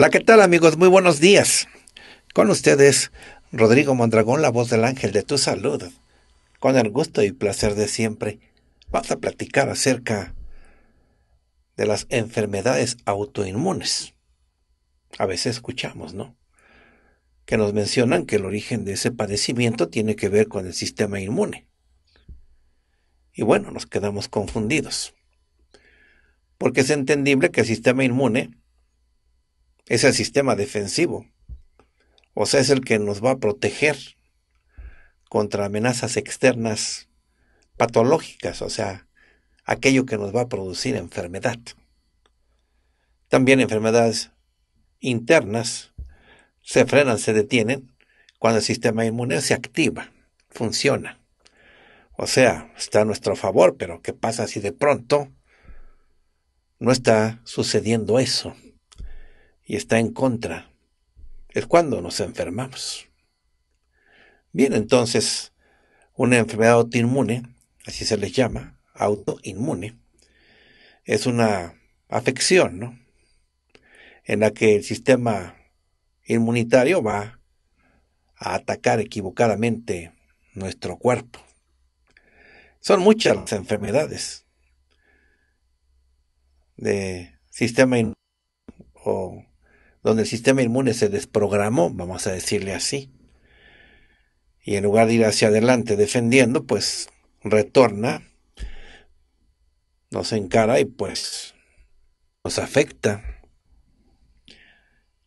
Hola, ¿qué tal amigos? Muy buenos días. Con ustedes, Rodrigo Mondragón, la voz del ángel de tu salud. Con el gusto y placer de siempre, vamos a platicar acerca de las enfermedades autoinmunes. A veces escuchamos, ¿no? Que nos mencionan que el origen de ese padecimiento tiene que ver con el sistema inmune. Y bueno, nos quedamos confundidos. Porque es entendible que el sistema inmune es el sistema defensivo. O sea, es el que nos va a proteger contra amenazas externas patológicas, o sea, aquello que nos va a producir enfermedad. También enfermedades internas se frenan, se detienen cuando el sistema inmune se activa, funciona. O sea, está a nuestro favor, pero ¿qué pasa si de pronto no está sucediendo eso? y está en contra, es cuando nos enfermamos. Bien, entonces, una enfermedad autoinmune, así se les llama, autoinmune, es una afección, ¿no? En la que el sistema inmunitario va a atacar equivocadamente nuestro cuerpo. Son muchas las enfermedades de sistema donde el sistema inmune se desprogramó, vamos a decirle así. Y en lugar de ir hacia adelante defendiendo, pues retorna, nos encara y pues nos afecta.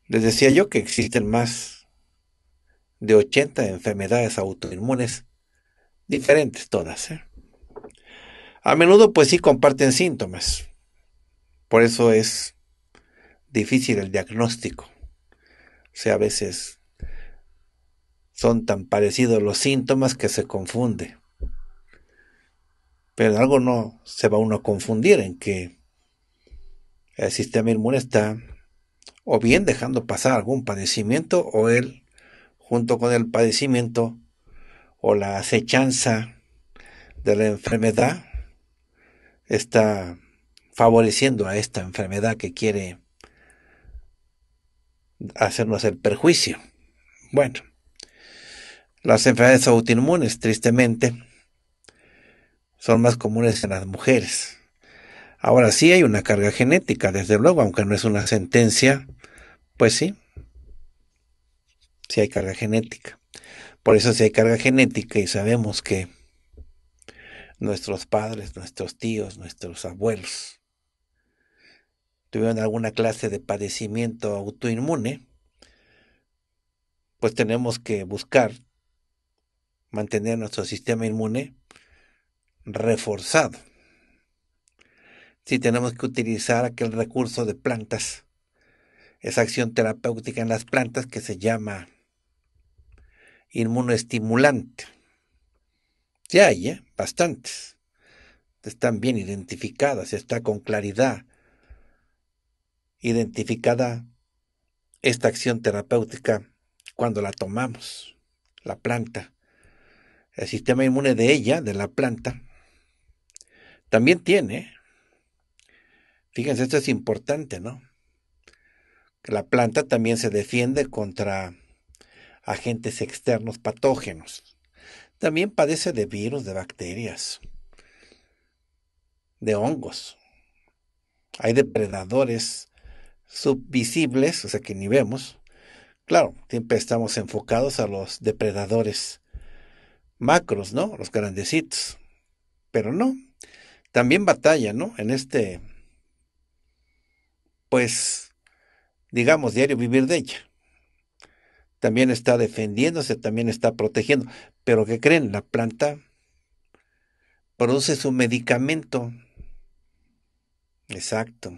Les decía yo que existen más de 80 enfermedades autoinmunes, diferentes todas. ¿eh? A menudo pues sí comparten síntomas. Por eso es difícil el diagnóstico. O sea, a veces son tan parecidos los síntomas que se confunde. Pero algo no se va uno a confundir en que el sistema inmune está o bien dejando pasar algún padecimiento o él junto con el padecimiento o la acechanza de la enfermedad está favoreciendo a esta enfermedad que quiere hacernos el perjuicio. Bueno, las enfermedades autoinmunes, tristemente, son más comunes en las mujeres. Ahora sí hay una carga genética, desde luego, aunque no es una sentencia, pues sí, sí hay carga genética. Por eso sí hay carga genética y sabemos que nuestros padres, nuestros tíos, nuestros abuelos, tuvieron alguna clase de padecimiento autoinmune, pues tenemos que buscar mantener nuestro sistema inmune reforzado. Si tenemos que utilizar aquel recurso de plantas, esa acción terapéutica en las plantas que se llama inmunoestimulante. Ya hay ¿eh? bastantes. Están bien identificadas, está con claridad identificada esta acción terapéutica cuando la tomamos, la planta. El sistema inmune de ella, de la planta, también tiene, fíjense, esto es importante, ¿no? Que la planta también se defiende contra agentes externos patógenos. También padece de virus, de bacterias, de hongos. Hay depredadores subvisibles, o sea que ni vemos. Claro, siempre estamos enfocados a los depredadores macros, ¿no? Los grandecitos. Pero no, también batalla, ¿no? En este, pues, digamos, diario vivir de ella. También está defendiéndose, también está protegiendo. Pero ¿qué creen? La planta produce su medicamento. Exacto.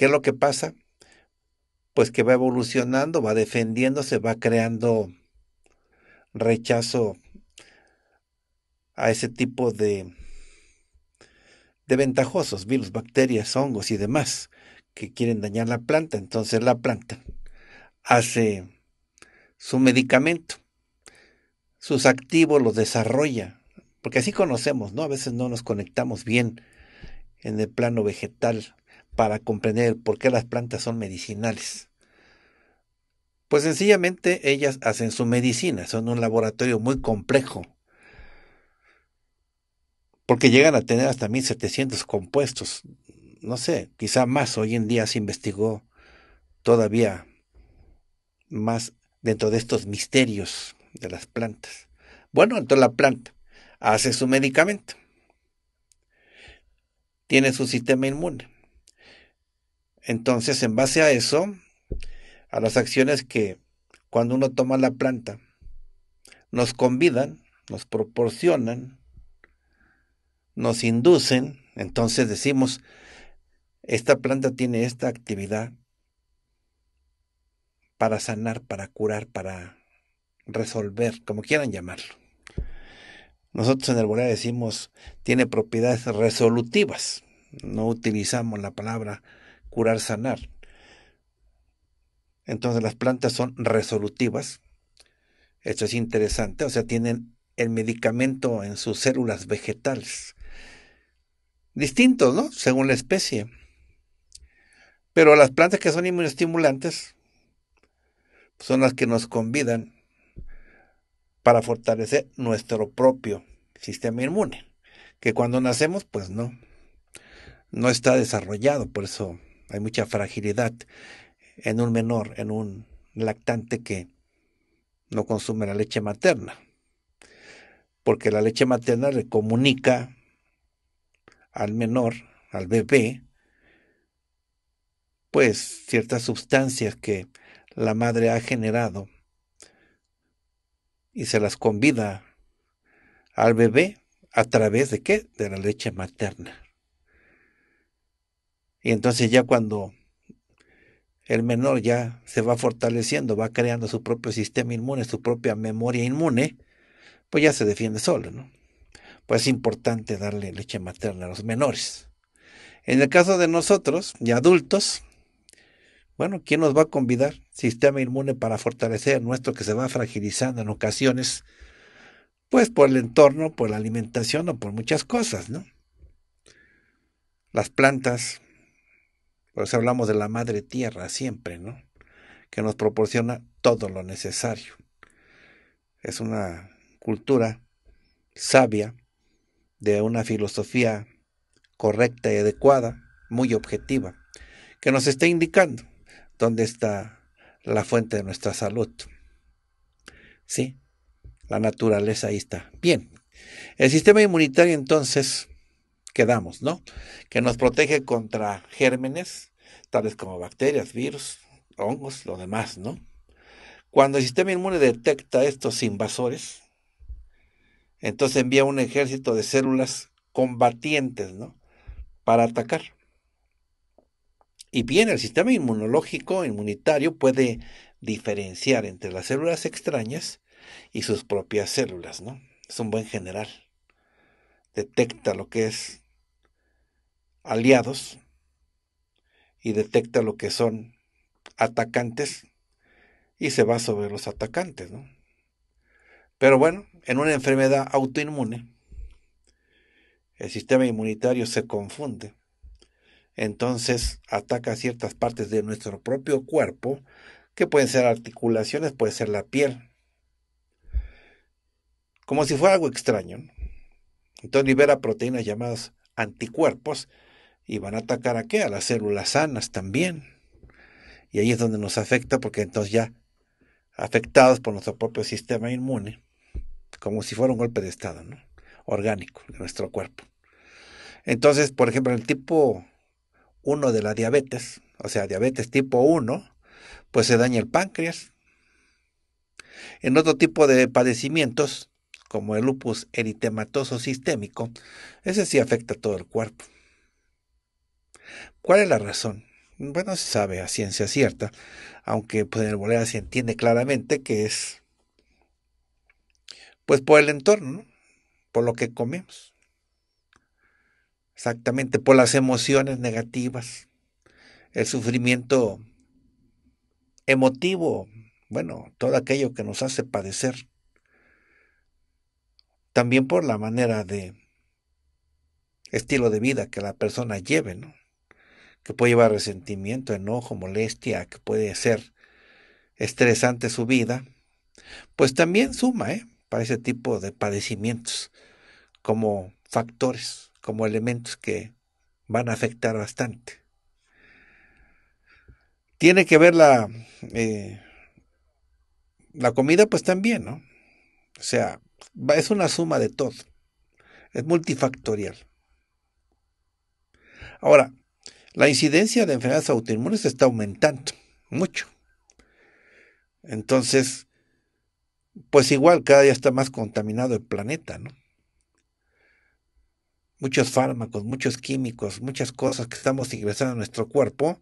¿Qué es lo que pasa? Pues que va evolucionando, va defendiéndose, va creando rechazo a ese tipo de, de ventajosos, virus, bacterias, hongos y demás que quieren dañar la planta. Entonces la planta hace su medicamento, sus activos los desarrolla, porque así conocemos, ¿no? A veces no nos conectamos bien en el plano vegetal para comprender por qué las plantas son medicinales. Pues sencillamente ellas hacen su medicina, son un laboratorio muy complejo, porque llegan a tener hasta 1700 compuestos, no sé, quizá más, hoy en día se investigó todavía más dentro de estos misterios de las plantas. Bueno, entonces la planta hace su medicamento, tiene su sistema inmune, entonces, en base a eso, a las acciones que cuando uno toma la planta, nos convidan, nos proporcionan, nos inducen, entonces decimos, esta planta tiene esta actividad para sanar, para curar, para resolver, como quieran llamarlo. Nosotros en Borea decimos, tiene propiedades resolutivas, no utilizamos la palabra curar, sanar. Entonces las plantas son resolutivas. Esto es interesante, o sea, tienen el medicamento en sus células vegetales. Distintos, ¿no? Según la especie. Pero las plantas que son inmunestimulantes son las que nos convidan para fortalecer nuestro propio sistema inmune, que cuando nacemos, pues no, no está desarrollado, por eso hay mucha fragilidad en un menor, en un lactante que no consume la leche materna. Porque la leche materna le comunica al menor, al bebé, pues ciertas sustancias que la madre ha generado y se las convida al bebé a través de qué? De la leche materna. Y entonces ya cuando el menor ya se va fortaleciendo, va creando su propio sistema inmune, su propia memoria inmune, pues ya se defiende solo, ¿no? Pues es importante darle leche materna a los menores. En el caso de nosotros, ya adultos, bueno, ¿quién nos va a convidar? Sistema inmune para fortalecer nuestro que se va fragilizando en ocasiones, pues por el entorno, por la alimentación o por muchas cosas, ¿no? Las plantas, por eso hablamos de la madre tierra siempre, ¿no? Que nos proporciona todo lo necesario. Es una cultura sabia, de una filosofía correcta y adecuada, muy objetiva, que nos está indicando dónde está la fuente de nuestra salud. Sí, la naturaleza ahí está. Bien, el sistema inmunitario entonces que ¿no? Que nos protege contra gérmenes, tales como bacterias, virus, hongos, lo demás, ¿no? Cuando el sistema inmune detecta estos invasores, entonces envía un ejército de células combatientes, ¿no? Para atacar. Y bien, el sistema inmunológico, inmunitario, puede diferenciar entre las células extrañas y sus propias células, ¿no? Es un buen general detecta lo que es aliados y detecta lo que son atacantes y se va sobre los atacantes, ¿no? Pero bueno, en una enfermedad autoinmune, el sistema inmunitario se confunde. Entonces ataca ciertas partes de nuestro propio cuerpo, que pueden ser articulaciones, puede ser la piel. Como si fuera algo extraño. ¿no? Entonces libera proteínas llamadas anticuerpos y van a atacar a qué? A las células sanas también. Y ahí es donde nos afecta porque entonces ya afectados por nuestro propio sistema inmune, como si fuera un golpe de estado, ¿no? Orgánico de nuestro cuerpo. Entonces, por ejemplo, el tipo 1 de la diabetes, o sea, diabetes tipo 1, pues se daña el páncreas. En otro tipo de padecimientos, como el lupus eritematoso sistémico, ese sí afecta a todo el cuerpo. ¿Cuál es la razón? Bueno, se sabe a ciencia cierta, aunque en pues, el bolera se entiende claramente que es pues por el entorno, por lo que comemos. Exactamente, por las emociones negativas, el sufrimiento emotivo, bueno, todo aquello que nos hace padecer también por la manera de estilo de vida que la persona lleve, ¿no? que puede llevar resentimiento, enojo, molestia, que puede ser estresante su vida, pues también suma ¿eh? para ese tipo de padecimientos como factores, como elementos que van a afectar bastante. Tiene que ver la, eh, la comida, pues también, ¿no? O sea, es una suma de todo. Es multifactorial. Ahora, la incidencia de enfermedades autoinmunes está aumentando mucho. Entonces, pues igual cada día está más contaminado el planeta, ¿no? Muchos fármacos, muchos químicos, muchas cosas que estamos ingresando a nuestro cuerpo,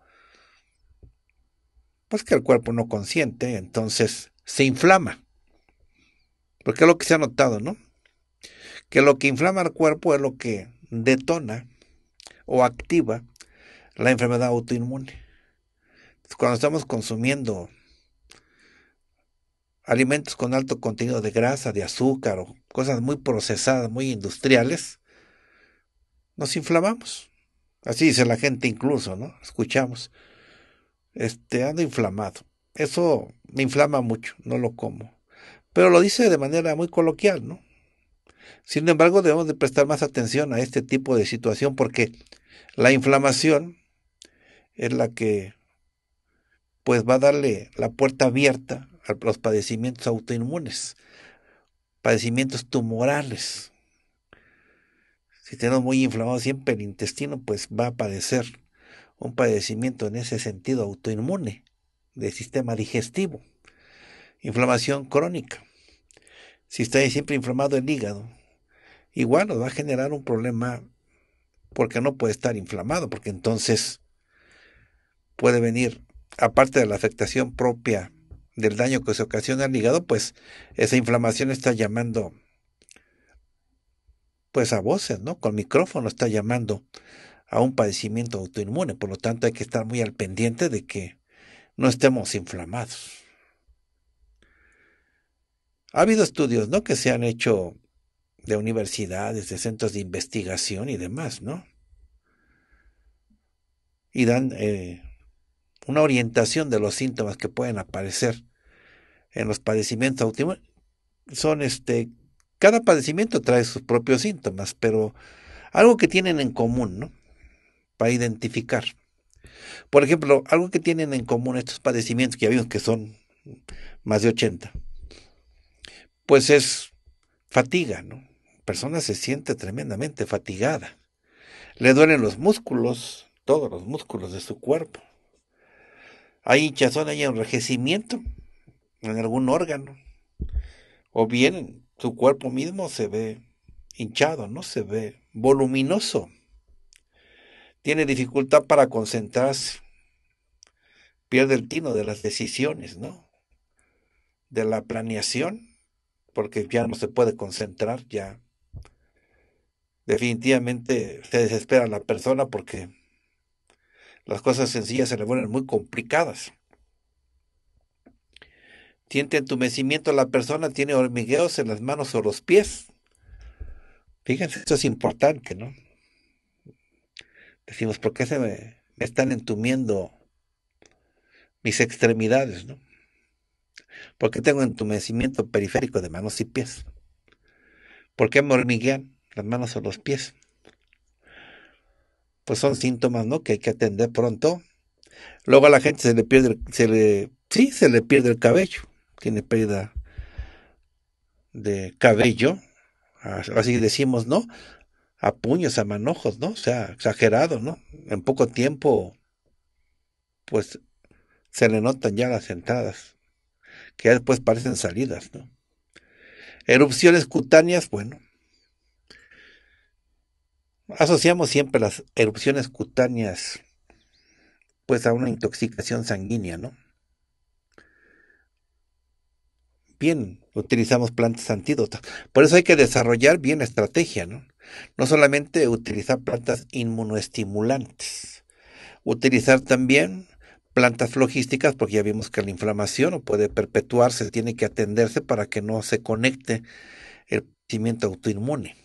pues que el cuerpo no consiente, entonces se inflama. Porque es lo que se ha notado, ¿no? Que lo que inflama el cuerpo es lo que detona o activa la enfermedad autoinmune. Cuando estamos consumiendo alimentos con alto contenido de grasa, de azúcar o cosas muy procesadas, muy industriales, nos inflamamos. Así dice la gente incluso, ¿no? Escuchamos. Este, ando inflamado. Eso me inflama mucho, no lo como pero lo dice de manera muy coloquial, ¿no? Sin embargo, debemos de prestar más atención a este tipo de situación porque la inflamación es la que pues va a darle la puerta abierta a los padecimientos autoinmunes, padecimientos tumorales. Si tenemos muy inflamado siempre el intestino, pues va a padecer un padecimiento en ese sentido autoinmune del sistema digestivo, inflamación crónica. Si está siempre inflamado el hígado, igual nos va a generar un problema porque no puede estar inflamado, porque entonces puede venir, aparte de la afectación propia del daño que se ocasiona al hígado, pues esa inflamación está llamando pues a voces, ¿no? Con micrófono está llamando a un padecimiento autoinmune, por lo tanto hay que estar muy al pendiente de que no estemos inflamados. Ha habido estudios, ¿no? Que se han hecho de universidades, de centros de investigación y demás, ¿no? Y dan eh, una orientación de los síntomas que pueden aparecer en los padecimientos autoinmunes. Son este, cada padecimiento trae sus propios síntomas, pero algo que tienen en común, ¿no? Para identificar. Por ejemplo, algo que tienen en común estos padecimientos que ya vimos que son más de 80 pues es fatiga, ¿no? La persona se siente tremendamente fatigada. Le duelen los músculos, todos los músculos de su cuerpo. Hay hinchazón, hay envejecimiento en algún órgano. O bien su cuerpo mismo se ve hinchado, ¿no? Se ve voluminoso. Tiene dificultad para concentrarse. Pierde el tino de las decisiones, ¿no? De la planeación porque ya no se puede concentrar, ya definitivamente se desespera la persona porque las cosas sencillas se le vuelven muy complicadas. Siente entumecimiento la persona, tiene hormigueos en las manos o los pies. Fíjense, esto es importante, ¿no? Decimos, ¿por qué se me, me están entumiendo mis extremidades, ¿no? porque tengo entumecimiento periférico de manos y pies. ¿Por qué me hormiguean las manos o los pies? Pues son síntomas, ¿no? Que hay que atender pronto. Luego a la gente se le pierde, se le, sí, se le pierde el cabello. Tiene pérdida de cabello. Así decimos, ¿no? A puños, a manojos, ¿no? O sea, exagerado, ¿no? En poco tiempo, pues se le notan ya las entradas que después parecen salidas, ¿no? Erupciones cutáneas, bueno. Asociamos siempre las erupciones cutáneas pues a una intoxicación sanguínea, ¿no? Bien, utilizamos plantas antídotas. Por eso hay que desarrollar bien estrategia, ¿no? No solamente utilizar plantas inmunoestimulantes, utilizar también plantas logísticas, porque ya vimos que la inflamación puede perpetuarse, tiene que atenderse para que no se conecte el cimiento autoinmune.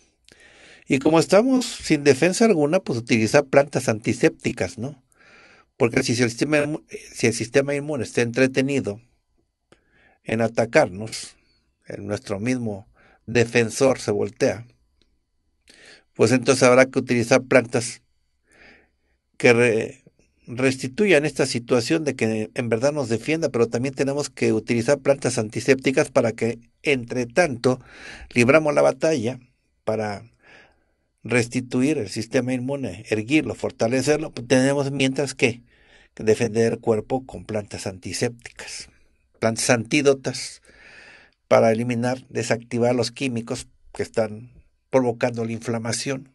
Y como estamos sin defensa alguna, pues utilizar plantas antisépticas, ¿no? Porque si el sistema, si el sistema inmune está entretenido en atacarnos, en nuestro mismo defensor se voltea, pues entonces habrá que utilizar plantas que en esta situación de que en verdad nos defienda, pero también tenemos que utilizar plantas antisépticas para que, entre tanto, libramos la batalla para restituir el sistema inmune, erguirlo, fortalecerlo, pues tenemos mientras que defender el cuerpo con plantas antisépticas, plantas antídotas para eliminar, desactivar los químicos que están provocando la inflamación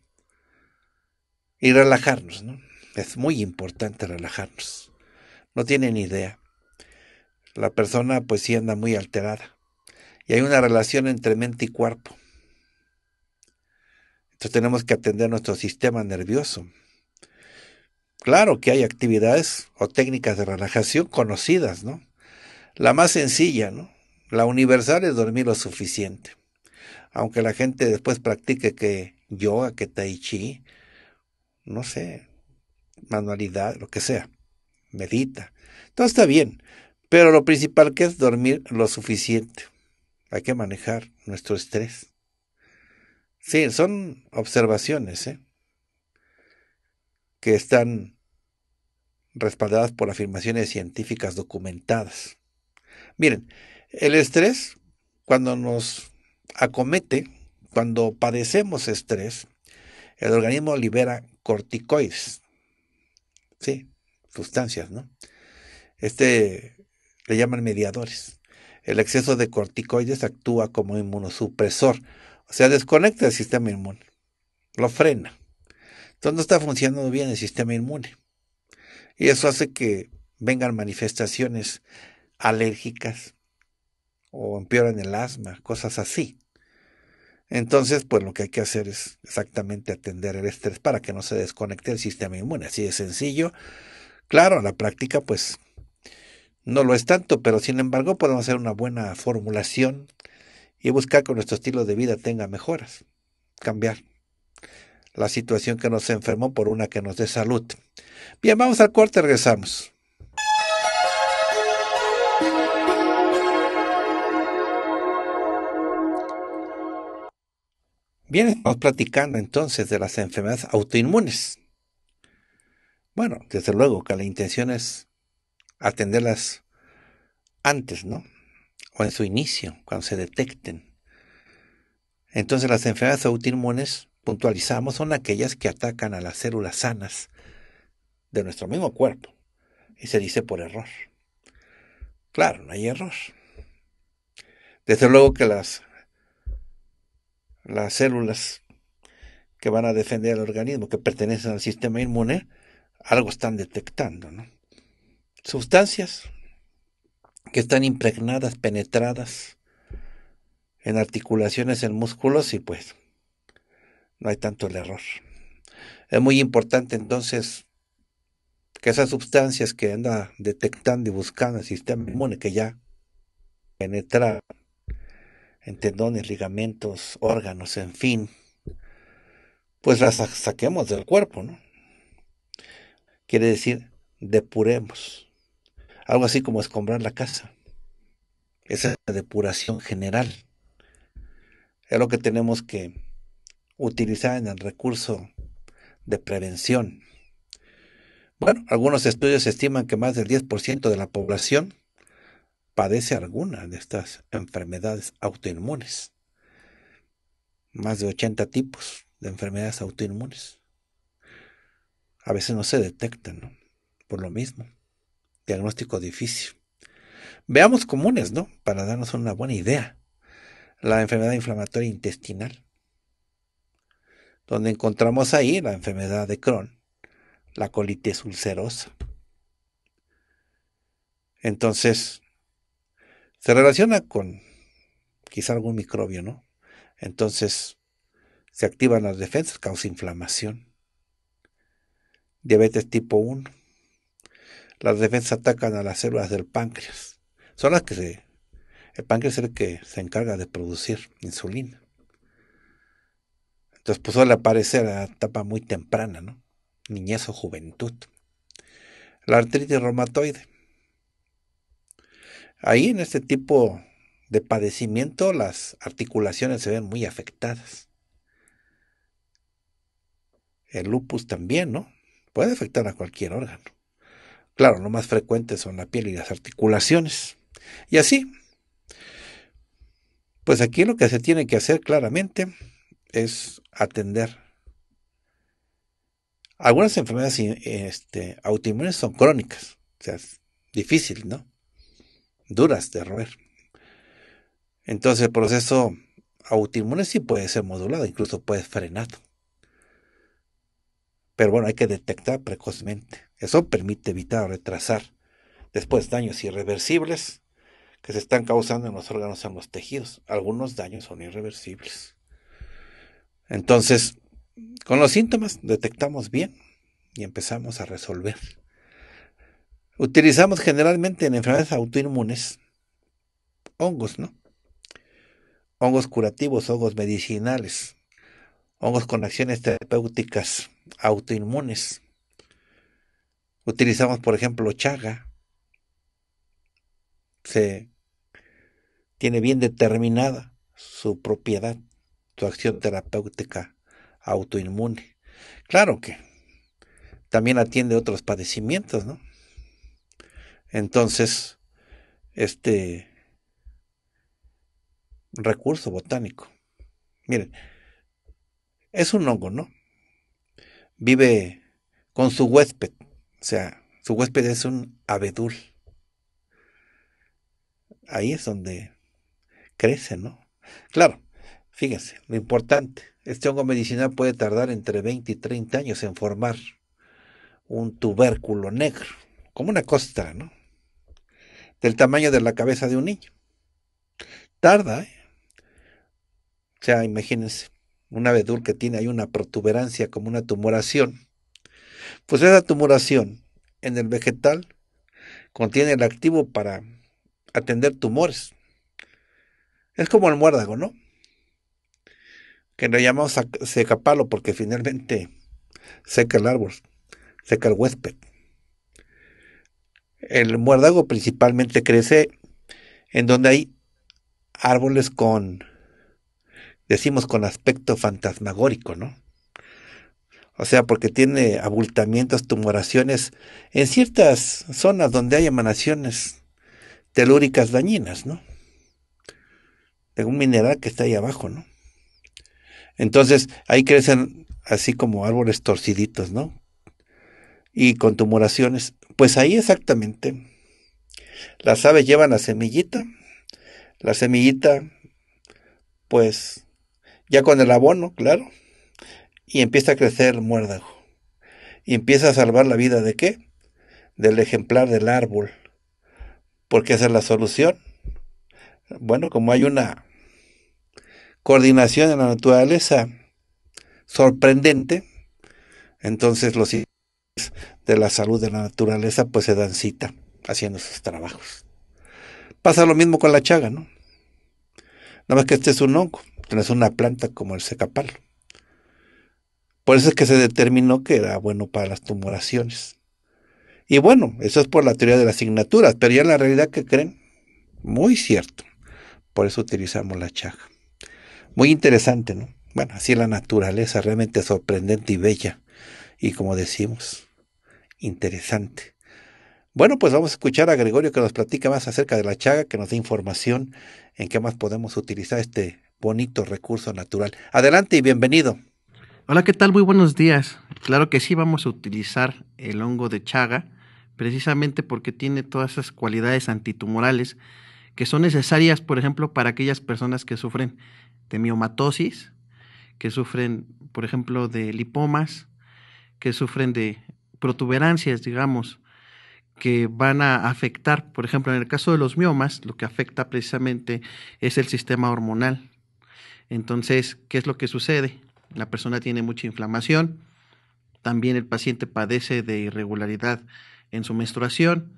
y relajarnos, ¿no? Es muy importante relajarnos. No tienen idea. La persona pues sí anda muy alterada. Y hay una relación entre mente y cuerpo. Entonces tenemos que atender nuestro sistema nervioso. Claro que hay actividades o técnicas de relajación conocidas, ¿no? La más sencilla, ¿no? La universal es dormir lo suficiente. Aunque la gente después practique que yoga, que tai chi, no sé, manualidad, lo que sea. Medita. Todo está bien, pero lo principal que es dormir lo suficiente. Hay que manejar nuestro estrés. Sí, son observaciones ¿eh? que están respaldadas por afirmaciones científicas documentadas. Miren, el estrés, cuando nos acomete, cuando padecemos estrés, el organismo libera corticoides, sí, sustancias, ¿no? Este le llaman mediadores. El exceso de corticoides actúa como inmunosupresor, o sea, desconecta el sistema inmune, lo frena. Entonces no está funcionando bien el sistema inmune. Y eso hace que vengan manifestaciones alérgicas o empeoran el asma, cosas así. Entonces, pues lo que hay que hacer es exactamente atender el estrés para que no se desconecte el sistema inmune. Así de sencillo. Claro, en la práctica, pues no lo es tanto, pero sin embargo podemos hacer una buena formulación y buscar que nuestro estilo de vida tenga mejoras. Cambiar la situación que nos enfermó por una que nos dé salud. Bien, vamos al corte, regresamos. Bien, estamos platicando entonces de las enfermedades autoinmunes. Bueno, desde luego que la intención es atenderlas antes, ¿no? O en su inicio, cuando se detecten. Entonces las enfermedades autoinmunes, puntualizamos, son aquellas que atacan a las células sanas de nuestro mismo cuerpo. Y se dice por error. Claro, no hay error. Desde luego que las las células que van a defender al organismo, que pertenecen al sistema inmune, algo están detectando. ¿no? Sustancias que están impregnadas, penetradas en articulaciones, en músculos, y pues no hay tanto el error. Es muy importante entonces que esas sustancias que anda detectando y buscando el sistema inmune, que ya penetra en tendones, ligamentos, órganos, en fin, pues las saquemos del cuerpo, ¿no? Quiere decir, depuremos. Algo así como escombrar la casa. Esa es la depuración general. Es lo que tenemos que utilizar en el recurso de prevención. Bueno, algunos estudios estiman que más del 10% de la población padece alguna de estas enfermedades autoinmunes. Más de 80 tipos de enfermedades autoinmunes. A veces no se detectan, ¿no? Por lo mismo. Diagnóstico difícil. Veamos comunes, ¿no? Para darnos una buena idea. La enfermedad inflamatoria intestinal, donde encontramos ahí la enfermedad de Crohn, la colitis ulcerosa. Entonces, se relaciona con quizá algún microbio, ¿no? Entonces se activan las defensas, causa inflamación. Diabetes tipo 1. Las defensas atacan a las células del páncreas. Son las que se... El páncreas es el que se encarga de producir insulina. Entonces, pues suele aparecer a la etapa muy temprana, ¿no? Niñez o juventud. La artritis reumatoide Ahí en este tipo de padecimiento las articulaciones se ven muy afectadas. El lupus también, ¿no? Puede afectar a cualquier órgano. Claro, lo más frecuente son la piel y las articulaciones. Y así, pues aquí lo que se tiene que hacer claramente es atender. Algunas enfermedades este, autoinmunes son crónicas, o sea, es difícil, ¿no? duras de roer. Entonces el proceso autoinmune sí puede ser modulado, incluso puede ser frenado. Pero bueno, hay que detectar precozmente. Eso permite evitar retrasar después daños irreversibles que se están causando en los órganos, en los tejidos. Algunos daños son irreversibles. Entonces, con los síntomas detectamos bien y empezamos a resolver utilizamos generalmente en enfermedades autoinmunes hongos, ¿no? Hongos curativos, hongos medicinales, hongos con acciones terapéuticas autoinmunes. Utilizamos, por ejemplo, chaga. Se tiene bien determinada su propiedad, su acción terapéutica autoinmune. Claro que también atiende otros padecimientos, ¿no? Entonces, este recurso botánico. Miren, es un hongo, ¿no? Vive con su huésped, o sea, su huésped es un abedul. Ahí es donde crece, ¿no? Claro, fíjense, lo importante, este hongo medicinal puede tardar entre 20 y 30 años en formar un tubérculo negro, como una costra, ¿no? del tamaño de la cabeza de un niño. Tarda, ¿eh? O sea, imagínense, un abedul que tiene ahí una protuberancia como una tumoración. Pues esa tumoración en el vegetal contiene el activo para atender tumores. Es como el muérdago, ¿no? Que lo llamamos secapalo porque finalmente seca el árbol, seca el huésped. El muérdago principalmente crece en donde hay árboles con, decimos, con aspecto fantasmagórico, ¿no? O sea, porque tiene abultamientos, tumoraciones en ciertas zonas donde hay emanaciones telúricas dañinas, ¿no? De un mineral que está ahí abajo, ¿no? Entonces, ahí crecen así como árboles torciditos, ¿no? y con tumoraciones, Pues ahí exactamente. Las aves llevan la semillita. La semillita, pues, ya con el abono, claro. Y empieza a crecer el muérdago. Y empieza a salvar la vida de qué? Del ejemplar del árbol. Porque esa es la solución. Bueno, como hay una coordinación en la naturaleza sorprendente, entonces los de la salud de la naturaleza, pues se dan cita haciendo sus trabajos. Pasa lo mismo con la chaga, ¿no? Nada más que este es un hongo, tienes una planta como el secapal. Por eso es que se determinó que era bueno para las tumoraciones. Y bueno, eso es por la teoría de las asignaturas, pero ya en la realidad que creen, muy cierto. Por eso utilizamos la chaga. Muy interesante, ¿no? Bueno, así la naturaleza, realmente sorprendente y bella. Y como decimos, interesante. Bueno, pues vamos a escuchar a Gregorio que nos platica más acerca de la chaga, que nos dé información en qué más podemos utilizar este bonito recurso natural. Adelante y bienvenido. Hola, ¿qué tal? Muy buenos días. Claro que sí, vamos a utilizar el hongo de chaga, precisamente porque tiene todas esas cualidades antitumorales que son necesarias, por ejemplo, para aquellas personas que sufren de miomatosis, que sufren, por ejemplo, de lipomas, que sufren de protuberancias, digamos, que van a afectar, por ejemplo, en el caso de los miomas, lo que afecta precisamente es el sistema hormonal. Entonces, ¿qué es lo que sucede? La persona tiene mucha inflamación, también el paciente padece de irregularidad en su menstruación,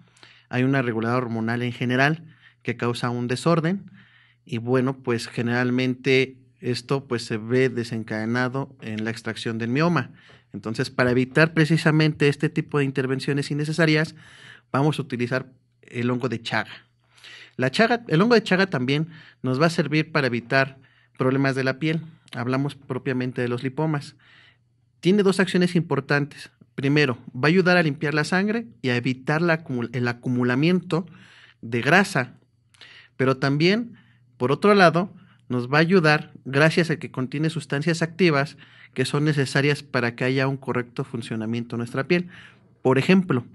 hay una irregularidad hormonal en general que causa un desorden y bueno, pues generalmente esto pues se ve desencadenado en la extracción del mioma, entonces, para evitar precisamente este tipo de intervenciones innecesarias, vamos a utilizar el hongo de chaga. el hongo de chaga también nos va a servir para evitar problemas de la piel. Hablamos propiamente de los lipomas. Tiene dos acciones importantes. Primero, va a ayudar a limpiar la sangre y a evitar el acumulamiento de grasa. Pero también, por otro lado, nos va a ayudar, gracias a que contiene sustancias activas, que son necesarias para que haya un correcto funcionamiento en nuestra piel. Por ejemplo,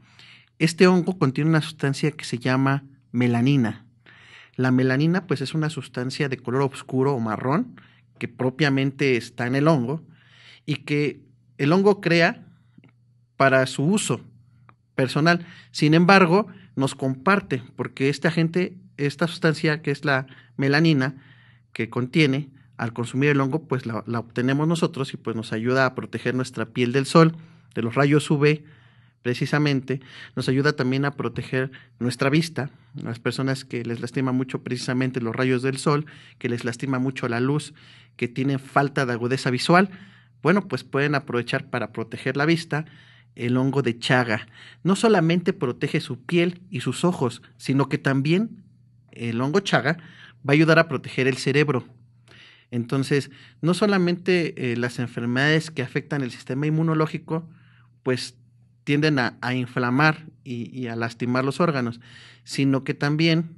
este hongo contiene una sustancia que se llama melanina. La melanina pues es una sustancia de color oscuro o marrón que propiamente está en el hongo y que el hongo crea para su uso personal. Sin embargo, nos comparte porque esta gente, esta sustancia que es la melanina que contiene, al consumir el hongo, pues la, obtenemos nosotros y pues nos ayuda a proteger nuestra piel del sol, de los rayos UV, precisamente. Nos ayuda también a proteger nuestra vista, las personas que les lastima mucho precisamente los rayos del sol, que les lastima mucho la luz, que tienen falta de agudeza visual, bueno, pues pueden aprovechar para proteger la vista el hongo de chaga. No solamente protege su piel y sus ojos, sino que también el hongo chaga va a ayudar a proteger el cerebro entonces, no solamente eh, las enfermedades que afectan el sistema inmunológico, pues tienden a, inflamar y, a lastimar los órganos, sino que también,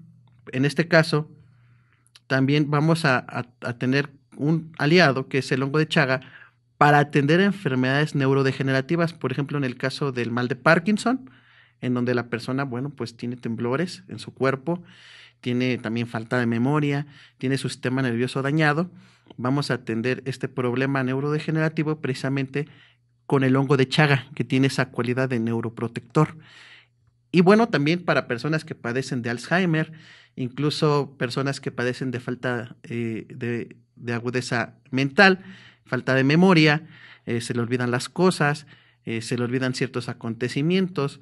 en este caso, también vamos a tener un aliado, que es el hongo de Chaga, para atender enfermedades neurodegenerativas, por ejemplo, en el caso del mal de Parkinson, en donde la persona, bueno, pues tiene temblores en su cuerpo tiene también falta de memoria, tiene su sistema nervioso dañado, vamos a atender este problema neurodegenerativo precisamente con el hongo de chaga, que tiene esa cualidad de neuroprotector. Y bueno, también para personas que padecen de Alzheimer, incluso personas que padecen de falta eh, de, agudeza mental, falta de memoria, eh, se le olvidan las cosas, eh, se le olvidan ciertos acontecimientos,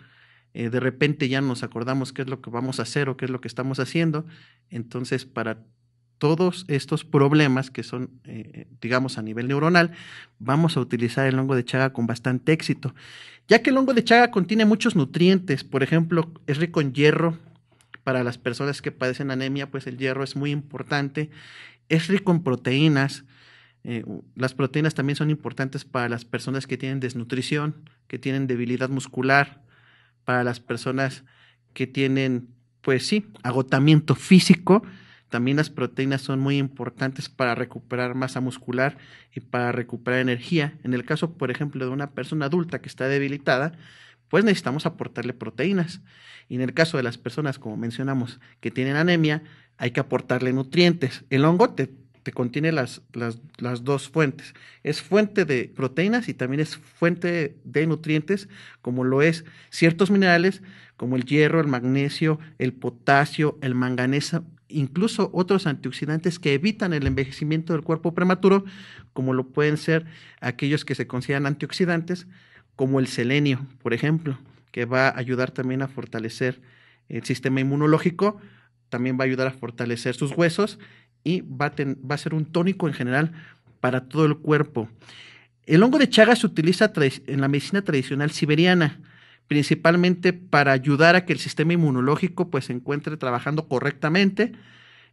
eh, de repente ya nos acordamos qué es lo que vamos a hacer o qué es lo que estamos haciendo. Entonces, para todos estos problemas que son, eh, digamos, a nivel neuronal, vamos a utilizar el hongo de chaga con bastante éxito, ya que el hongo de chaga contiene muchos nutrientes, por ejemplo, es rico en hierro, para las personas que padecen anemia, pues el hierro es muy importante, es rico en proteínas, eh, las proteínas también son importantes para las personas que tienen desnutrición, que tienen debilidad muscular, para las personas que tienen, pues sí, agotamiento físico. También las proteínas son muy importantes para recuperar masa muscular y para recuperar energía. En el caso, por ejemplo, de una persona adulta que está debilitada, pues necesitamos aportarle proteínas. Y en el caso de las personas, como mencionamos, que tienen anemia, hay que aportarle nutrientes. El hongo contiene las, las, las, dos fuentes. Es fuente de proteínas y también es fuente de nutrientes, como lo es ciertos minerales como el hierro, el magnesio, el potasio, el manganeso, incluso otros antioxidantes que evitan el envejecimiento del cuerpo prematuro, como lo pueden ser aquellos que se consideran antioxidantes, como el selenio, por ejemplo, que va a ayudar también a fortalecer el sistema inmunológico, también va a ayudar a fortalecer sus huesos y va a, ser un tónico en general para todo el cuerpo. El hongo de Chagas se utiliza en la medicina tradicional siberiana, principalmente para ayudar a que el sistema inmunológico pues, se encuentre trabajando correctamente.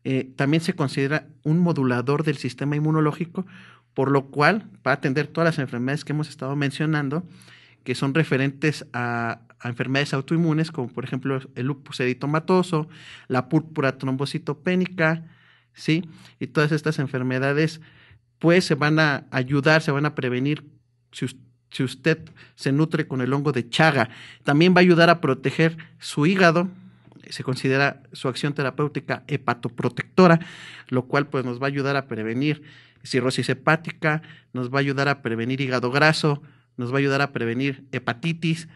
Eh, también se considera un modulador del sistema inmunológico, por lo cual va a atender todas las enfermedades que hemos estado mencionando, que son referentes a, a enfermedades autoinmunes, como por ejemplo el lupus eritomatoso, la púrpura trombocitopénica, y todas estas enfermedades, pues se van a ayudar, se van a prevenir si, usted se nutre con el hongo de chaga. También va a ayudar a proteger su hígado, se considera su acción terapéutica hepatoprotectora, lo cual pues nos va a ayudar a prevenir cirrosis hepática, nos va a ayudar a prevenir hígado graso, nos va a ayudar a prevenir hepatitis,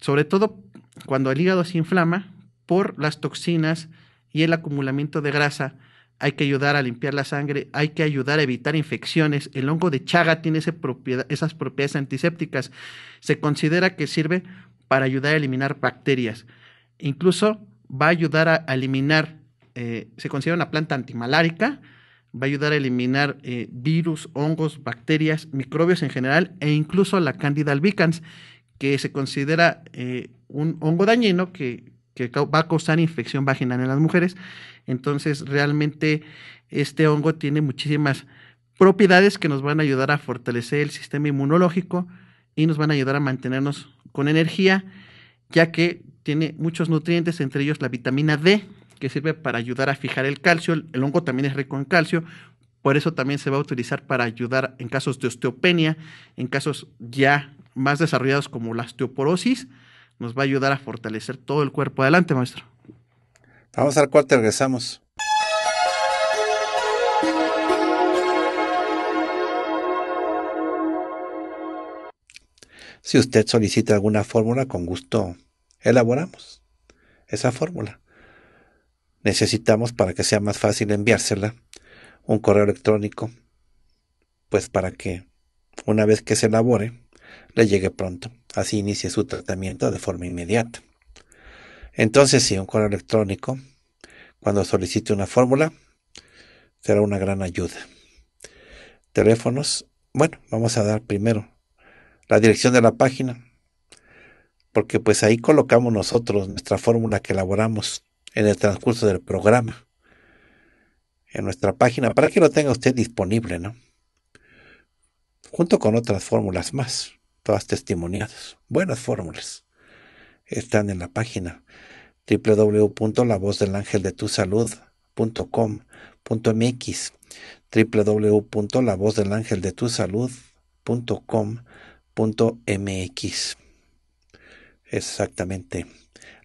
sobre todo cuando el hígado se inflama por las toxinas y el acumulamiento de grasa. Hay que ayudar a limpiar la sangre, hay que ayudar a evitar infecciones. El hongo de chaga tiene esas propiedades antisépticas. Se considera que sirve para ayudar a eliminar bacterias. Incluso va a ayudar a, eliminar, eh, se considera una planta antimalárica, va a ayudar a eliminar eh, virus, hongos, bacterias, microbios en general e incluso la Candida albicans, que se considera eh, un hongo dañino que que va a causar infección vaginal en las mujeres. Entonces, realmente este hongo tiene muchísimas propiedades que nos van a ayudar a fortalecer el sistema inmunológico y nos van a ayudar a mantenernos con energía, ya que tiene muchos nutrientes, entre ellos la vitamina D, que sirve para ayudar a fijar el calcio. El hongo también es rico en calcio, por eso también se va a utilizar para ayudar en casos de osteopenia, en casos ya más desarrollados como la osteoporosis nos va a ayudar a fortalecer todo el cuerpo. Adelante, maestro. Vamos al cuarto, regresamos. Si usted solicita alguna fórmula, con gusto elaboramos esa fórmula. Necesitamos, para que sea más fácil enviársela, un correo electrónico, pues para que una vez que se elabore, le llegue pronto. Así inicia su tratamiento de forma inmediata. Entonces, si un correo electrónico, cuando solicite una fórmula, será una gran ayuda. Teléfonos, bueno, vamos a dar primero la dirección de la página, porque pues ahí colocamos nosotros nuestra fórmula que elaboramos en el transcurso del programa, en nuestra página, para que lo tenga usted disponible, ¿no? Junto con otras fórmulas más todas testimonias, Buenas fórmulas. Están en la página www.lavozdelangeldetusalud.com.mx www.lavozdelangeldetusalud.com.mx Exactamente.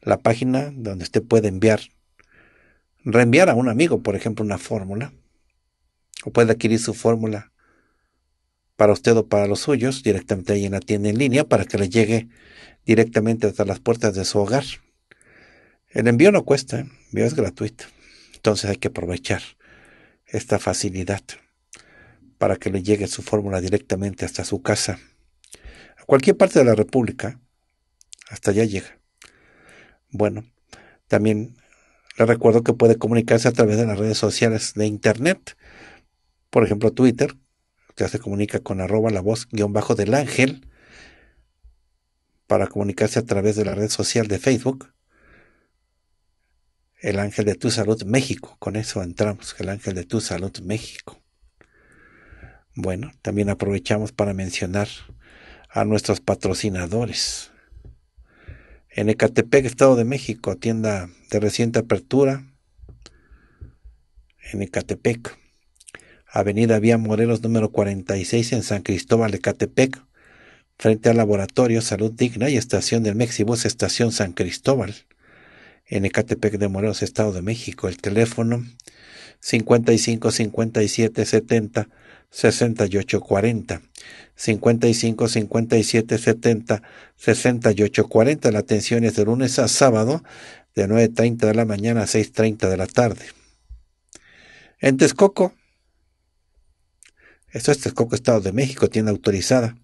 La página donde usted puede enviar, reenviar a un amigo, por ejemplo, una fórmula, o puede adquirir su fórmula para usted o para los suyos directamente ahí en la tienda en línea para que le llegue directamente hasta las puertas de su hogar. El envío no cuesta, el envío es gratuito. Entonces hay que aprovechar esta facilidad para que le llegue su fórmula directamente hasta su casa. A cualquier parte de la República, hasta allá llega. Bueno, también le recuerdo que puede comunicarse a través de las redes sociales de Internet, por ejemplo Twitter, ya se comunica con arroba la voz guión bajo del ángel para comunicarse a través de la red social de Facebook. El ángel de tu salud México. Con eso entramos. El ángel de tu salud México. Bueno, también aprovechamos para mencionar a nuestros patrocinadores. En Ecatepec, Estado de México, tienda de reciente apertura. En Ecatepec. Avenida Vía Morelos número 46 en San Cristóbal de Catepec, frente al Laboratorio Salud Digna y Estación del Mexibus, Estación San Cristóbal, en Ecatepec de Morelos, Estado de México. El teléfono 55 57 70 68 40. 55 57 70 68 40. La atención es de lunes a sábado, de 9.30 de la mañana a 6.30 de la tarde. En Texcoco, esto es Texcoco, Estado de México, tienda autorizada.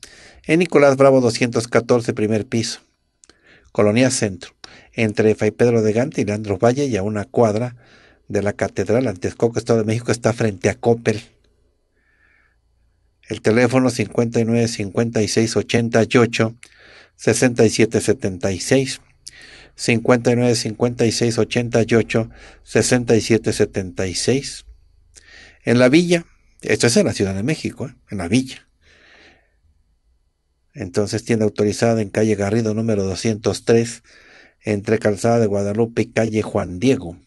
En Nicolás Bravo 214, primer piso. Colonia Centro, entre Fay Pedro de Gante y Leandro Valle y a una cuadra de la Catedral Antescoco, Estado de México, está frente a Coppel. El teléfono 59 56 88 67 76 59 56 88 67 76 en la villa esto es en la Ciudad de México, ¿eh? en la villa. Entonces tiene autorizada en calle Garrido número 203, entre Calzada de Guadalupe y calle Juan Diego.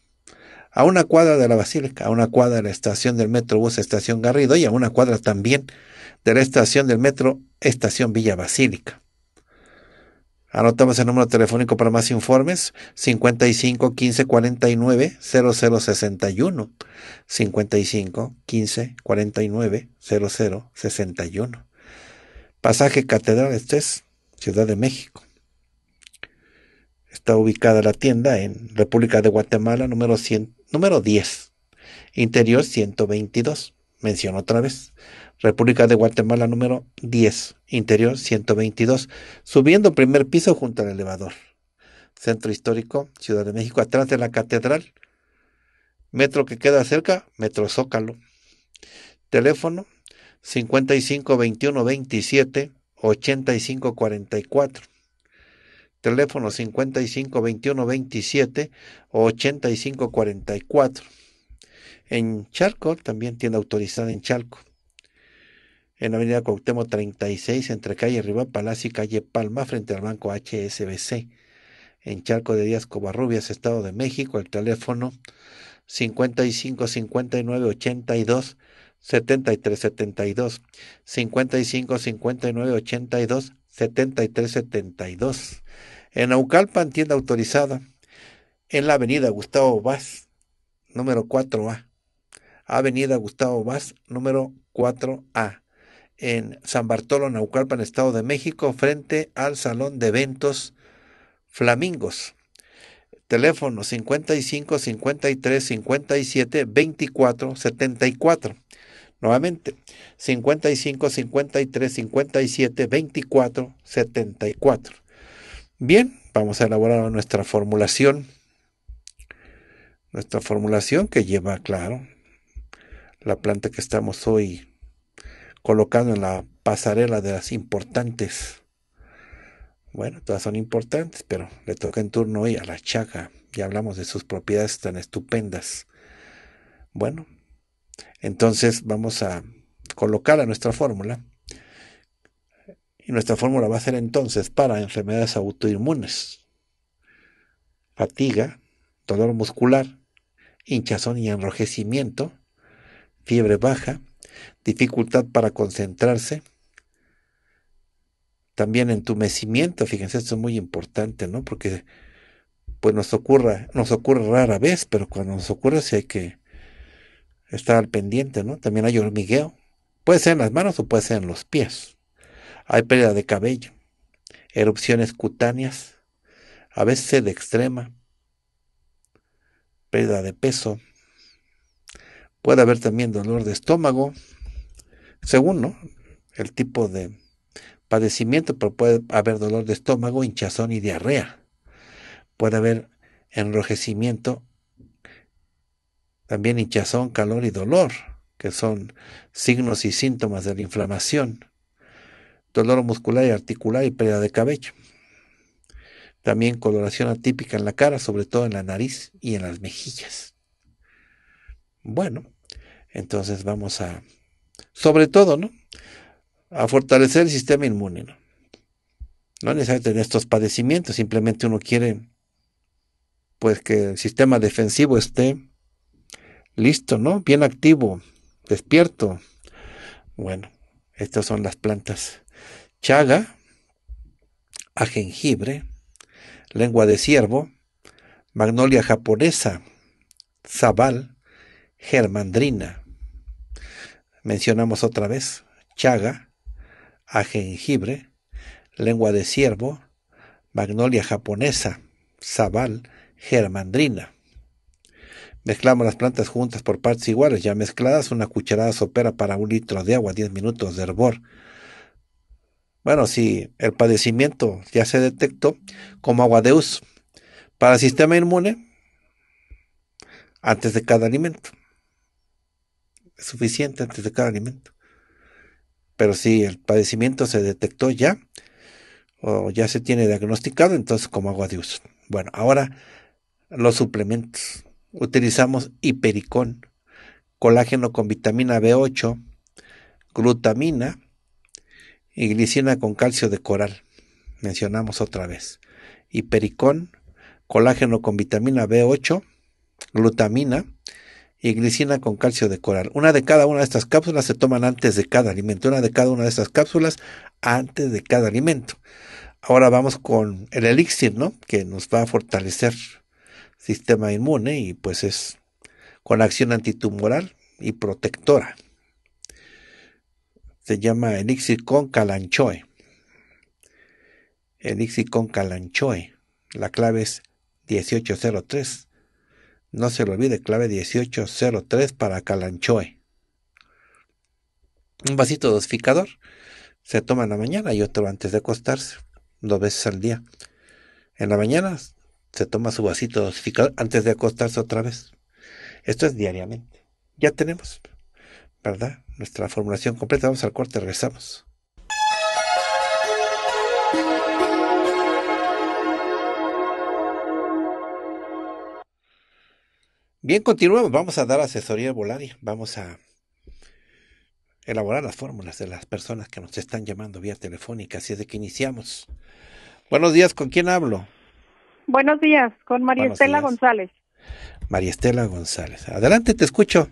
A una cuadra de la Basílica, a una cuadra de la estación del Metrobús Estación Garrido y a una cuadra también de la estación del Metro Estación Villa Basílica. Anotamos el número telefónico para más informes, 55 15 49 0061. 55 15 49 0061. Pasaje Catedral, este Ciudad de México. Está ubicada la tienda en República de Guatemala, número, 100, número 10, interior 122. Menciono otra vez. República de Guatemala número 10, interior 122, subiendo primer piso junto al elevador. Centro Histórico, Ciudad de México, atrás de la catedral. Metro que queda cerca, Metro Zócalo. Teléfono 55 21 27 Teléfono 55 21 27 En Charco también tiene autorizada en Charco en la avenida Cautemo 36, entre calle Rival Palacio y calle Palma, frente al banco HSBC, en Charco de Díaz Covarrubias, Estado de México, el teléfono 55 59 82 73 72 55 59 82 73 72 en Aucalpan tienda autorizada en la avenida Gustavo Vaz número 4A avenida Gustavo Vaz número 4A en San Bartolo, Naucalpan, Estado de México, frente al Salón de Eventos Flamingos. Teléfono 55 53 57 24 74. Nuevamente, 55 53 57 24 74. Bien, vamos a elaborar nuestra formulación. Nuestra formulación que lleva, claro, la planta que estamos hoy Colocando en la pasarela de las importantes. Bueno, todas son importantes, pero le toca en turno hoy a la chaga. Ya hablamos de sus propiedades tan estupendas. Bueno, entonces vamos a colocar a nuestra fórmula. Y nuestra fórmula va a ser entonces para enfermedades autoinmunes. Fatiga, dolor muscular, hinchazón y enrojecimiento, fiebre baja, dificultad para concentrarse, también entumecimiento, fíjense, esto es muy importante, ¿no? Porque pues nos ocurra, nos ocurre rara vez, pero cuando nos ocurre sí hay que estar al pendiente, ¿no? También hay hormigueo. Puede ser en las manos o puede ser en los pies. Hay pérdida de cabello, erupciones cutáneas, a veces de extrema, pérdida de peso, Puede haber también dolor de estómago, según el tipo de padecimiento, pero puede haber dolor de estómago, hinchazón y diarrea. Puede haber enrojecimiento, también hinchazón, calor y dolor, que son signos y síntomas de la inflamación. Dolor muscular y articular y pérdida de cabello. También coloración atípica en la cara, sobre todo en la nariz y en las mejillas. Bueno, entonces vamos a, sobre todo, ¿no? A fortalecer el sistema inmune, ¿no? No necesariamente en estos padecimientos, simplemente uno quiere, pues, que el sistema defensivo esté listo, ¿no? Bien activo, despierto. Bueno, estas son las plantas chaga, a jengibre, lengua de ciervo, magnolia japonesa, zabal, germandrina, mencionamos otra vez chaga, ajenjibre, lengua de ciervo, magnolia japonesa, sabal, germandrina. Mezclamos las plantas juntas por partes iguales, ya mezcladas, una cucharada sopera para un litro de agua, 10 minutos de hervor. Bueno, si el padecimiento ya se detectó, como agua de uso. Para el sistema inmune, antes de cada alimento suficiente antes de cada alimento. Pero si el padecimiento se detectó ya, o ya se tiene diagnosticado, entonces como agua de uso. Bueno, ahora los suplementos. Utilizamos hipericón, colágeno con vitamina B8, glutamina y glicina con calcio de coral. Mencionamos otra vez. Hipericón, colágeno con vitamina B8, glutamina y glicina con calcio de coral. Una de cada una de estas cápsulas se toman antes de cada alimento, una de cada una de estas cápsulas antes de cada alimento. Ahora vamos con el elixir, ¿no? Que nos va a fortalecer sistema inmune y pues es con acción antitumoral y protectora. Se llama elixir con calanchoe. Elixir con calanchoe. La clave es 1803. No se lo olvide, clave 1803 para Calanchoe. Un vasito dosificador se toma en la mañana y otro antes de acostarse, dos veces al día. En la mañana se toma su vasito dosificador antes de acostarse otra vez. Esto es diariamente. Ya tenemos, ¿verdad? Nuestra formulación completa. Vamos al corte, regresamos. Bien, continuamos. Vamos a dar asesoría volaria Vamos a elaborar las fórmulas de las personas que nos están llamando vía telefónica. Así es de que iniciamos. Buenos días, ¿con quién hablo? Buenos días, con María Estela González. María Estela González. Adelante, te escucho.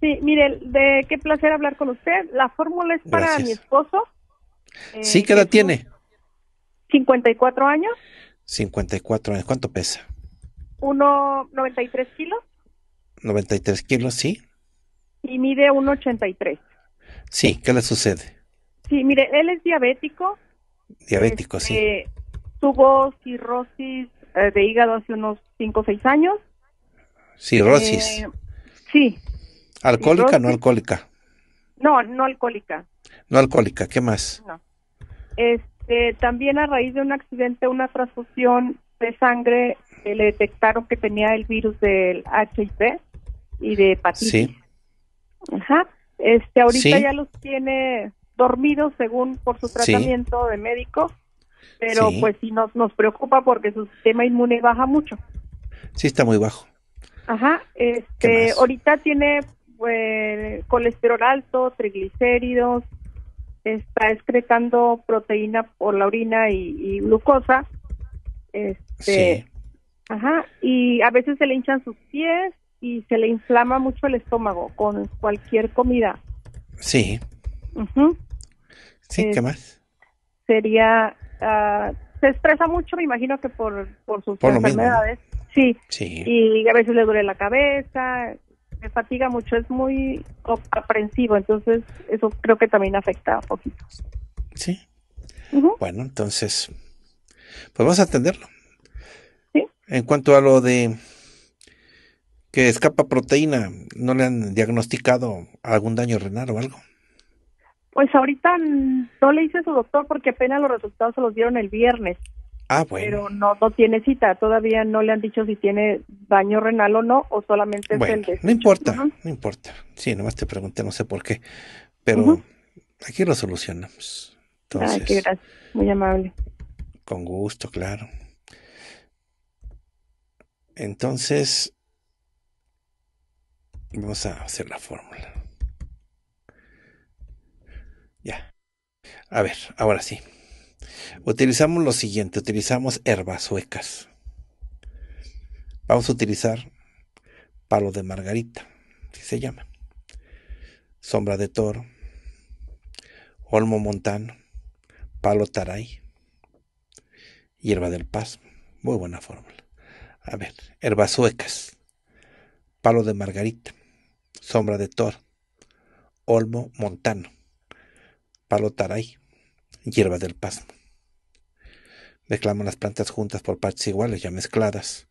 Sí, mire, de qué placer hablar con usted. La fórmula es para mi esposo. Eh, sí, ¿qué edad tiene? 54 años. 54 años. ¿Cuánto pesa? 1,93 kilos. 93 kilos, sí. Y mide 1,83. Sí, ¿qué le sucede? Sí, mire, él es diabético. Diabético, sí. Este, tuvo cirrosis eh, de hígado hace unos 5 o 6 años. Cirrosis. Eh, sí. ¿Alcohólica o no alcohólica? No, no alcohólica. No alcohólica, ¿qué más? No. Este, también a raíz de un accidente, una transfusión de sangre le detectaron que tenía el virus del HIV y de hepatitis. Sí. Ajá. Este, ahorita ya los tiene dormidos según por su tratamiento de médico, pero pues sí nos, nos preocupa porque su sistema inmune baja mucho. Sí, está muy bajo. Ajá. Este, ahorita tiene pues, colesterol alto, triglicéridos, está excretando proteína por la orina y, glucosa. Este, sí. Ajá, y a veces se le hinchan sus pies y se le inflama mucho el estómago con cualquier comida. Sí. Sí, ¿qué más? Sería, ah, se estresa mucho, me imagino que por, sus enfermedades. Sí. sí. Y a veces le duele la cabeza, le fatiga mucho, es muy aprensivo, entonces eso creo que también afecta un poquito. Sí. Bueno, entonces, pues vamos a atenderlo. En cuanto a lo de que escapa proteína, ¿no le han diagnosticado algún daño renal o algo? Pues ahorita no le hice a su doctor porque apenas los resultados se los dieron el viernes. Ah, bueno. Pero no, no tiene cita, todavía no le han dicho si tiene daño renal o no, o solamente es el No importa, no importa. Sí, nomás te pregunté, no sé por qué, pero aquí lo solucionamos. Entonces, qué muy amable. Con gusto, claro. Entonces, vamos a hacer la fórmula. Ya. A ver, ahora sí. Utilizamos lo siguiente, utilizamos herbas suecas. Vamos a utilizar palo de margarita, si se llama. Sombra de toro, olmo montano, palo taray, hierba del paz. Muy buena fórmula. A ver, herbas suecas, palo de margarita, sombra de toro, olmo montano, palo taray, hierba del pasmo. Mezclamos las plantas juntas por partes iguales, ya mezcladas.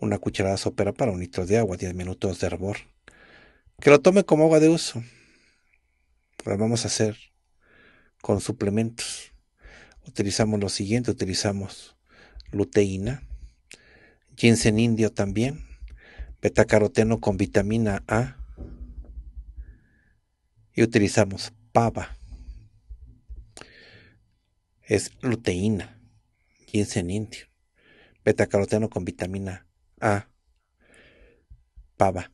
Una cucharada sopera para un litro de agua, 10 minutos de hervor. Que lo tome como agua de uso. Lo vamos a hacer con suplementos. Utilizamos lo siguiente, utilizamos luteína, ginseng indio también, betacaroteno con vitamina A y utilizamos pava. Es luteína, ginseng indio, betacaroteno con vitamina A, pava.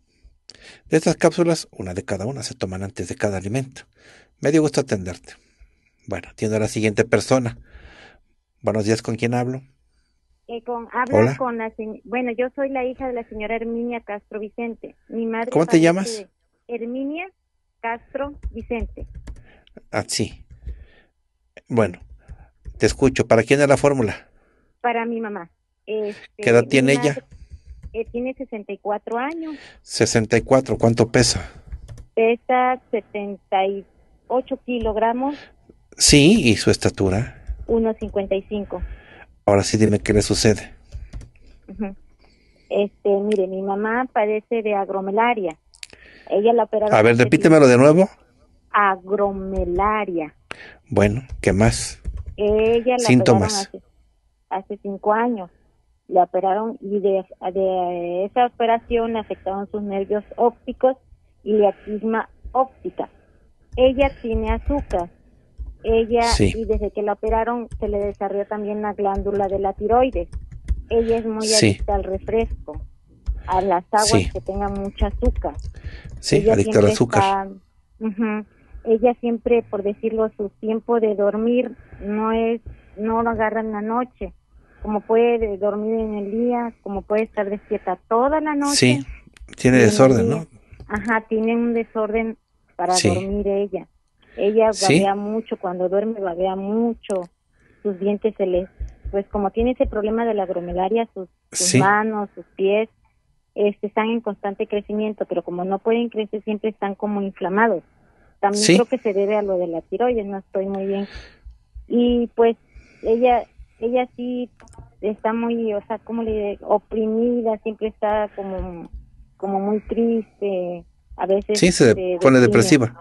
De estas cápsulas, una de cada una se toman antes de cada alimento. Me dio gusto atenderte. Bueno, atiendo a la siguiente persona. Buenos días, ¿con quién hablo? Eh, con, habla con Bueno, yo soy la hija de la señora Herminia Castro Vicente. Mi madre ¿Cómo te llamas? Herminia Castro Vicente. Ah, sí. Bueno, te escucho. ¿Para quién es la fórmula? Para mi mamá. Este, ¿Qué edad este, tiene ella? Eh, tiene 64 años. 64, ¿cuánto pesa? Pesa 78 kilogramos. Sí, ¿y su estatura? 1,55. Ahora sí, dime qué le sucede. Este, mire, mi mamá padece de agromelaria. Ella la operaron. A ver, repítemelo de nuevo. Agromelaria. Bueno, ¿qué más? Ella la Síntomas. Hace, cinco años. La operaron y de, esa operación afectaron sus nervios ópticos y la quisma óptica. Ella tiene azúcar ella, y desde que la operaron, se le desarrolló también la glándula de la tiroides. Ella es muy adicta al refresco, a las aguas que tengan mucha azúcar. Sí, ella adicta al azúcar. ella siempre, por decirlo, su tiempo de dormir no es, no lo agarra en la noche. Como puede dormir en el día, como puede estar despierta toda la noche. Sí, tiene desorden, ¿no? Ajá, tiene un desorden para dormir ella ella babea mucho, cuando duerme babea mucho, sus dientes se les, pues como tiene ese problema de la gromelaria, sus, manos, sus pies, este, están en constante crecimiento, pero como no pueden crecer siempre están como inflamados. También creo que se debe a lo de la tiroides, no estoy muy bien. Y pues ella, ella sí está muy, o sea, como le oprimida, siempre está como, como muy triste, a veces. Sí, se este, pone depresiva.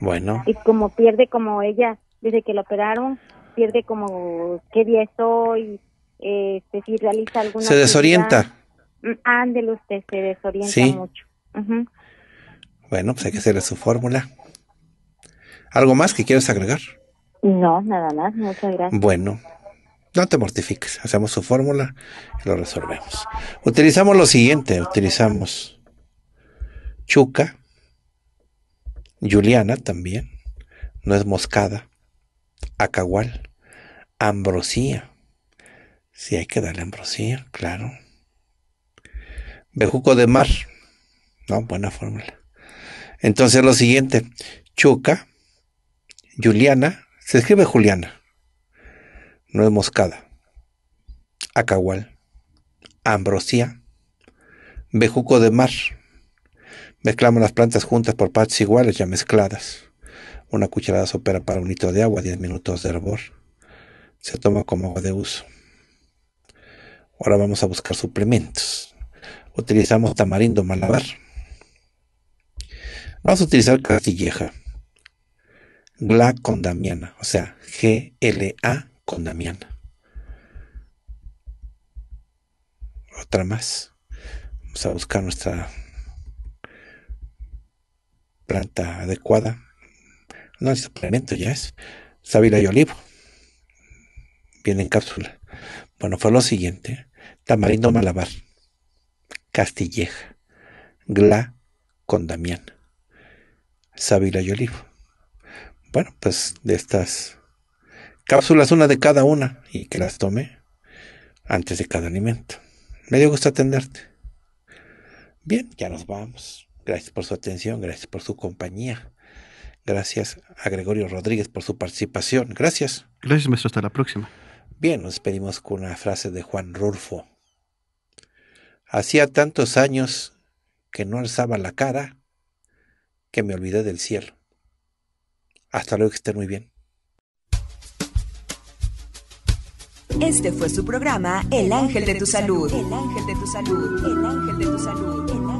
Bueno. Y como pierde como ella, desde que la operaron, pierde como qué día estoy, este, si realiza alguna... Se desorienta. Mm, ándele usted, se desorienta mucho. Bueno, pues hay que hacerle su fórmula. ¿Algo más que quieras agregar? No, nada más, muchas gracias. Bueno, no te mortifiques, hacemos su fórmula y lo resolvemos. Utilizamos lo siguiente, utilizamos chuca, Juliana también, no es moscada, acahual, ambrosía. Sí, hay que darle ambrosía, claro. Bejuco de mar, no, buena fórmula. Entonces lo siguiente, chuca, Juliana, se escribe Juliana, no es moscada, acahual, ambrosía, bejuco de mar, Mezclamos las plantas juntas por partes iguales ya mezcladas. Una cucharada sopera para un litro de agua, 10 minutos de hervor. Se toma como agua de uso. Ahora vamos a buscar suplementos. Utilizamos tamarindo malabar. Vamos a utilizar castilleja. GLA con damiana, o sea, GLA con damiana. Otra más. Vamos a buscar nuestra planta adecuada. No es suplemento, ya es. Sábila y olivo. Viene en cápsula. Bueno, fue lo siguiente. Tamarindo malabar. Castilleja. Gla con Damián. Sábila y olivo. Bueno, pues de estas cápsulas, una de cada una, y que las tome antes de cada alimento. Me dio gusto atenderte. Bien, ya nos vamos. Gracias por su atención, gracias por su compañía. Gracias a Gregorio Rodríguez por su participación. Gracias. Gracias, maestro. Hasta la próxima. Bien, nos despedimos con una frase de Juan Rulfo. Hacía tantos años que no alzaba la cara que me olvidé del cielo. Hasta luego, que estén muy bien. Este fue su programa El Ángel de tu Salud. El Ángel de tu Salud. El Ángel de tu Salud. El ángel